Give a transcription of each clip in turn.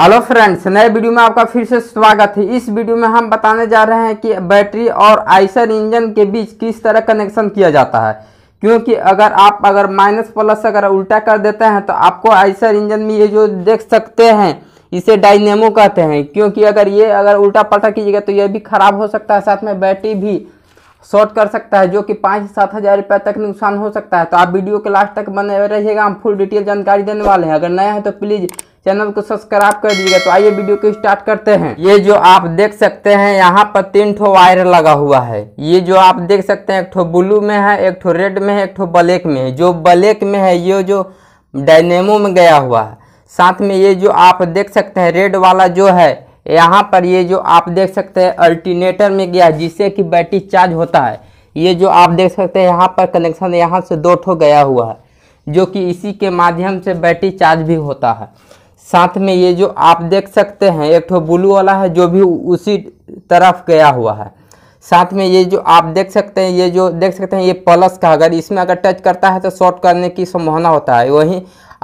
hello friends नए video में आपका फिर से स्वागत है इस वीडियो में हम बताने जा रहे हैं कि बैटरी और आइसर इंजन के बीच किस तरह कनेक्शन किया जाता है क्योंकि अगर आप अगर माइनस प्लस अगर उल्टा कर देते हैं तो आपको आइसर इंजन में ये जो देख सकते हैं इसे डायनेमो कहते हैं क्योंकि अगर ये अगर उल्टा पलटा कीजिएगा तो यह भी खराब हो सकता है साथ में बैटरी भी शॉर्ट कर सकता है जो कि पाँच सात हज़ार रुपये तक नुकसान हो सकता है तो आप वीडियो के लास्ट तक बने रहिएगा हम फुल डिटेल जानकारी देने वाले हैं अगर नया है तो प्लीज़ चैनल को सब्सक्राइब कर दीजिएगा तो आइए वीडियो को स्टार्ट करते हैं ये जो आप देख सकते हैं यहाँ पर तीन ठो वायर लगा हुआ है ये जो आप देख सकते हैं एक ठो ब्लू में है एक ठो रेड में है एक ठो ब्लैक में है जो ब्लैक में है ये जो डायनेमो में गया हुआ है साथ में ये जो आप देख सकते हैं रेड वाला जो है यहाँ पर ये जो आप देख सकते हैं अल्टीनेटर में गया जिससे कि बैटरी चार्ज होता है ये जो आप देख सकते हैं यहाँ पर कनेक्शन यहाँ से दो ठो गया हुआ है जो कि इसी के माध्यम से बैटरी चार्ज भी होता है साथ में ये जो आप देख सकते हैं एक ठो ब्लू वाला है जो भी उसी तरफ गया हुआ है साथ में ये जो आप देख सकते हैं ये जो देख सकते हैं ये प्लस का अगर इसमें अगर टच करता है तो शॉर्ट करने की संभावना होता है वहीं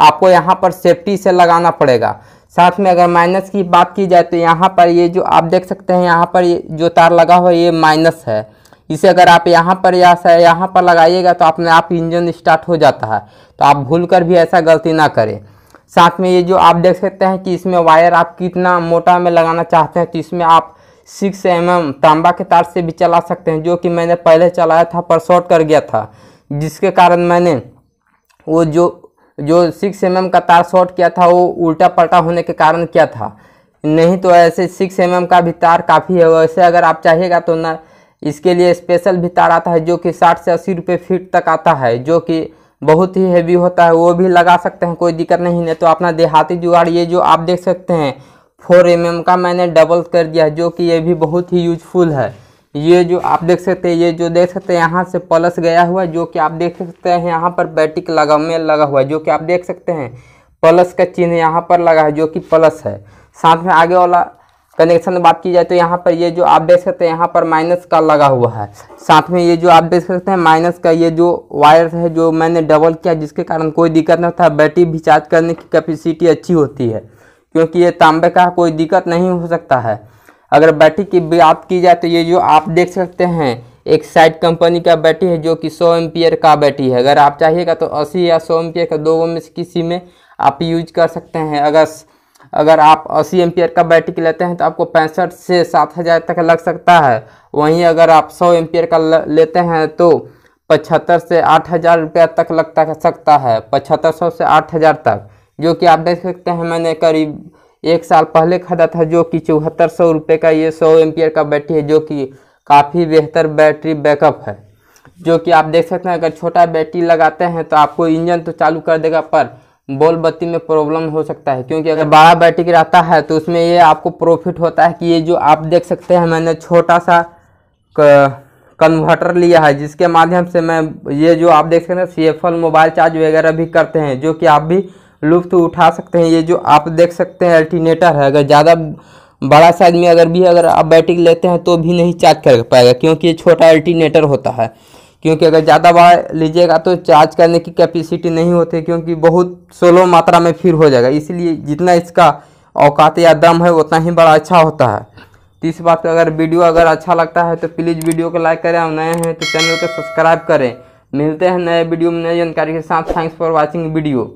आपको यहाँ पर सेफ्टी से लगाना पड़ेगा साथ में अगर माइनस की बात की जाए तो यहाँ पर ये जो आप देख सकते हैं यहाँ पर ये जो तार लगा हुआ है ये माइनस है इसे अगर आप यहाँ पर या यहाँ पर लगाइएगा तो अपने आप इंजन स्टार्ट हो जाता है तो आप भूल कर भी ऐसा गलती ना करें साथ में ये जो आप देख सकते हैं कि इसमें वायर आप कितना मोटा में लगाना चाहते हैं तो इसमें आप सिक्स एम एम तांबा के तार से भी चला सकते हैं जो कि मैंने पहले चलाया था पर शॉर्ट कर गया था जिसके कारण मैंने वो जो जो सिक्स एम mm का तार शॉर्ट किया था वो उल्टा पलटा होने के कारण क्या था नहीं तो ऐसे सिक्स एम mm का भी तार काफ़ी है वैसे अगर आप चाहिएगा तो ना इसके लिए स्पेशल भी तार आता है जो कि साठ से अस्सी रुपये फीट तक आता है जो कि बहुत ही हैवी होता है वो भी लगा सकते हैं कोई दिक्कत नहीं नहीं तो अपना देहाती जुगाड़ ये जो आप देख सकते हैं फोर एम mm का मैंने डबल कर दिया है जो कि ये भी बहुत ही यूजफुल है ये जो आप देख सकते हैं ये जो देख सकते हैं यहाँ से प्लस गया हुआ है जो कि आप देख सकते हैं यहाँ पर बैटिक लगा में लगा हुआ है जो कि आप देख सकते हैं प्लस का चिन्ह यहाँ पर लगा है जो कि प्लस है साथ में आगे वाला कनेक्शन में बात की जाए तो यहाँ पर ये जो आप देख सकते हैं यहाँ पर माइनस का लगा हुआ है साथ में ये जो आप देख सकते हैं माइनस का ये जो वायर है जो मैंने डबल किया जिसके कारण कोई दिक्कत नहीं होता है बैटरी भी चार्ज करने की कैपेसिटी अच्छी होती है क्योंकि ये तांबे का कोई दिक्कत नहीं हो सकता है अगर बैटरी की बात की जाए तो ये जो आप देख सकते हैं एक साइड कंपनी का बैटरी है जो कि 100 एम्पियर का बैटरी है अगर आप चाहिएगा तो 80 या 100 एम्पियर का दो में से किसी में आप यूज कर सकते हैं अगर अगर आप 80 एम्पियर का बैटरी लेते हैं तो आपको पैंसठ से सात हज़ार तक लग सकता है वहीं अगर आप 100 एम्पियर का लेते हैं तो पचहत्तर से आठ हज़ार रुपया तक लगता सकता है पचहत्तर सौ से आठ हज़ार तक जो कि आप देख सकते हैं मैंने करीब एक साल पहले खरीदा था जो कि चौहत्तर सौ रुपये का ये सौ एम्पियर का बैटरी है जो कि काफ़ी बेहतर बैटरी बैकअप है जो कि आप देख सकते हैं अगर छोटा बैटरी लगाते हैं तो आपको इंजन तो चालू कर देगा पर बोल बत्ती में प्रॉब्लम हो सकता है क्योंकि अगर बड़ा बैटरी रहता है तो उसमें ये आपको प्रॉफिट होता है कि ये जो आप देख सकते हैं मैंने छोटा सा कन्वर्टर लिया है जिसके माध्यम से मैं ये जो आप देख सकते हैं सी मोबाइल चार्ज वगैरह भी करते हैं जो कि आप भी लुफ्त उठा सकते हैं ये जो आप देख सकते हैं अल्टीनेटर है अगर ज़्यादा बड़ा साइज में अगर भी अगर आप बैटरी लेते हैं तो भी नहीं चार्ज कर पाएगा क्योंकि ये छोटा अल्टीनेटर होता है क्योंकि अगर ज़्यादा बड़ा लीजिएगा तो चार्ज करने की कैपेसिटी नहीं होती क्योंकि बहुत स्लो मात्रा में फिर हो जाएगा इसलिए जितना इसका औकात या दम है उतना ही बड़ा अच्छा होता है तो इस बात अगर वीडियो अगर अच्छा लगता है तो प्लीज़ वीडियो को लाइक करें और नए हैं तो चैनल को सब्सक्राइब करें मिलते हैं नए वीडियो में नई जानकारी के साथ थैंक्स फॉर वॉचिंग वीडियो